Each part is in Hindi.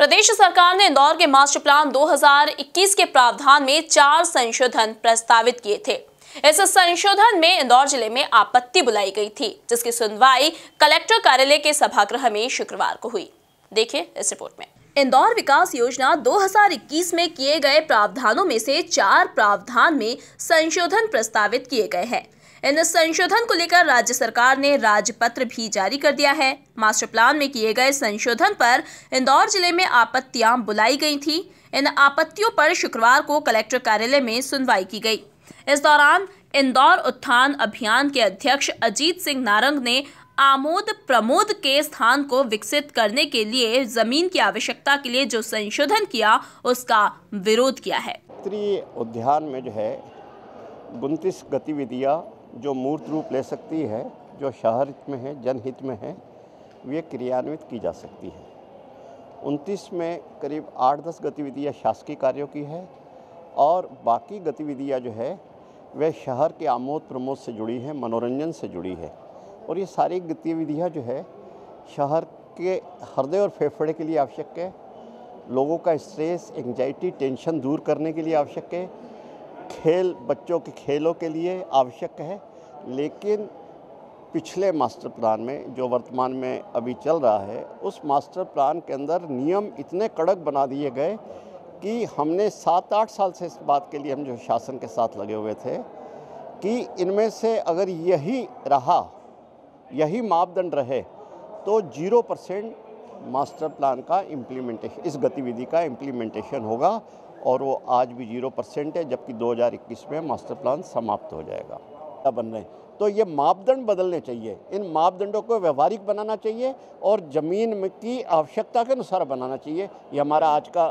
प्रदेश सरकार ने इंदौर के मास्टर प्लान 2021 के प्रावधान में चार संशोधन प्रस्तावित किए थे इस संशोधन में इंदौर जिले में आपत्ति बुलाई गई थी जिसकी सुनवाई कलेक्टर कार्यालय के सभागृह में शुक्रवार को हुई देखिए इस रिपोर्ट में इंदौर विकास योजना 2021 में किए गए प्रावधानों में से चार प्रावधान में संशोधन प्रस्तावित किए गए हैं इन संशोधन को लेकर राज्य सरकार ने राजपत्र भी जारी कर दिया है मास्टर प्लान में किए गए संशोधन पर इंदौर जिले में आपत्तियां बुलाई गई थी इन आपत्तियों पर शुक्रवार को कलेक्टर कार्यालय में सुनवाई की गई इस दौरान इंदौर उत्थान अभियान के अध्यक्ष अजीत सिंह नारंग ने आमोद प्रमोद के स्थान को विकसित करने के लिए जमीन की आवश्यकता के लिए जो संशोधन किया उसका विरोध किया है उद्यान में जो है उनतीस गतिविधियाँ जो मूर्त रूप ले सकती है जो हित में है जनहित में है वे क्रियान्वित की जा सकती है उनतीस में करीब आठ दस गतिविधियाँ शासकीय कार्यों की है और बाकी गतिविधियाँ जो है वह शहर के आमोद प्रमोद से जुड़ी हैं मनोरंजन से जुड़ी है और ये सारी गतिविधियाँ जो है शहर के हृदय और फेफड़े के लिए आवश्यक है लोगों का स्ट्रेस एंजाइटी टेंशन दूर करने के लिए आवश्यक है खेल बच्चों के खेलों के लिए आवश्यक है लेकिन पिछले मास्टर प्लान में जो वर्तमान में अभी चल रहा है उस मास्टर प्लान के अंदर नियम इतने कड़क बना दिए गए कि हमने सात आठ साल से इस बात के लिए हम जो शासन के साथ लगे हुए थे कि इनमें से अगर यही रहा यही मापदंड रहे तो जीरो परसेंट मास्टर प्लान का इम्प्लीमेंटेशन इस गतिविधि का इम्प्लीमेंटेशन होगा और वो आज भी जीरो परसेंट है जबकि 2021 में मास्टर प्लान समाप्त हो जाएगा बन रहे हैं तो ये मापदंड बदलने चाहिए इन मापदंडों को व्यवहारिक बनाना चाहिए और ज़मीन की आवश्यकता के अनुसार बनाना चाहिए ये हमारा आज का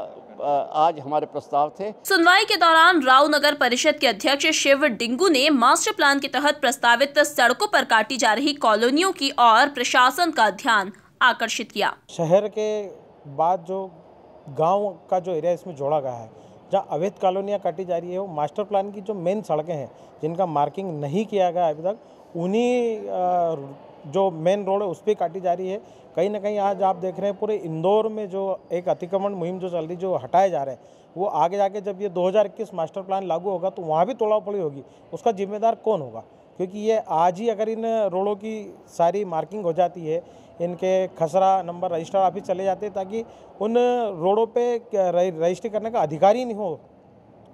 आज हमारे प्रस्ताव थे सुनवाई के दौरान राव नगर परिषद के अध्यक्ष शिव डिंगू ने मास्टर प्लान के तहत प्रस्तावित सड़कों पर काटी जा रही कॉलोनियों की और प्रशासन का ध्यान आकर्षित किया शहर के बाद जो गाँव का जो एरिया इसमें जोड़ा गया है जहाँ अवैध कॉलोनियाँ काटी जा रही है वो मास्टर प्लान की जो मेन सड़कें हैं जिनका मार्किंग नहीं किया गया अभी तक उन्हीं जो मेन रोड है उस पर काटी जा रही है कहीं ना कहीं आज आप देख रहे हैं पूरे इंदौर में जो एक अतिक्रमण मुहिम जो चल रही जो हटाए जा रहे हैं वो आगे जाके जब ये 2021 मास्टर प्लान लागू होगा तो वहाँ भी पड़ी होगी उसका जिम्मेदार कौन होगा क्योंकि ये आज ही अगर इन रोडों की सारी मार्किंग हो जाती है इनके खसरा नंबर रजिस्टर ऑफिस चले जाते हैं ताकि उन रोडों पे रजिस्ट्री करने का अधिकार ही नहीं हो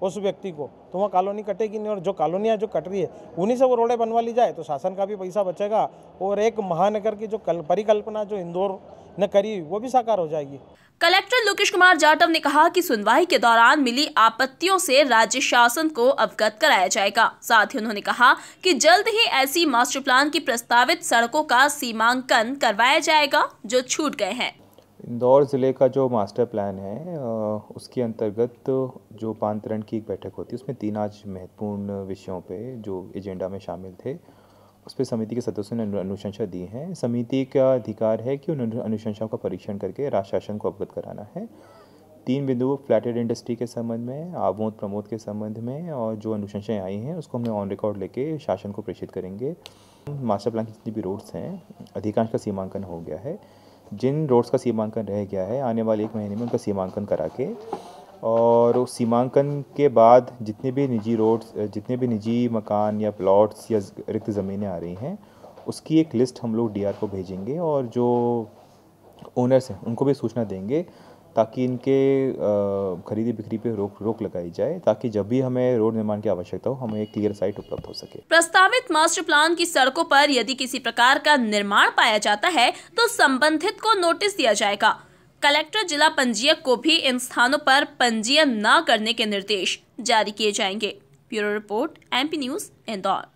उस व्यक्ति को तो वहाँ कॉलोनी कटेगी नहीं और जो कॉलोनियाँ जो कट रही है उन्हीं से वो रोडें बनवा ली जाए तो शासन का भी पैसा बचेगा और एक महानगर की जो परिकल्पना जो इंदौर ने करी वो भी साकार हो जाएगी कलेक्टर लोकेश कुमार जाटव ने कहा कि सुनवाई के दौरान मिली आपत्तियों से राज्य शासन को अवगत कराया जाएगा साथ ही उन्होंने कहा कि जल्द ही ऐसी मास्टर प्लान की प्रस्तावित सड़कों का सीमांकन करवाया जाएगा जो छूट गए हैं इंदौर ज़िले का जो मास्टर प्लान है उसके अंतर्गत जो पांतरण की एक बैठक होती है उसमें तीन आज महत्वपूर्ण विषयों पे जो एजेंडा में शामिल थे उस पर समिति के सदस्यों ने अनुशंसा दी है समिति का अधिकार है कि उन अनुशंसाओं का परीक्षण करके राज्य शासन को अवगत कराना है तीन बिंदु फ्लैटेड इंडस्ट्री के संबंध में आमोद प्रमोद के संबंध में और जो अनुशंसाएँ आई हैं उसको हमने ऑन रिकॉर्ड लेके शासन को प्रेषित करेंगे मास्टर प्लान की जितनी भी रोड्स हैं अधिकांश का सीमांकन हो गया है जिन रोड्स का सीमांकन रह गया है आने वाले एक महीने में उनका सीमांकन करा के और उस सीमांकन के बाद जितने भी निजी रोड्स जितने भी निजी मकान या प्लॉट्स या रिक्त ज़मीनें आ रही हैं उसकी एक लिस्ट हम लोग डी को भेजेंगे और जो ओनर्स हैं उनको भी सूचना देंगे ताकि इनके खरीदी बिक्री पे रोक रोक लगाई जाए ताकि जब भी हमें रोड निर्माण की आवश्यकता हो हमें एक क्लियर साइट उपलब्ध हो सके प्रस्तावित मास्टर प्लान की सड़कों पर यदि किसी प्रकार का निर्माण पाया जाता है तो संबंधित को नोटिस दिया जाएगा कलेक्टर जिला पंजीयक को भी इन स्थानों पर पंजीयन न करने के निर्देश जारी किए जाएंगे bureau report M news Indore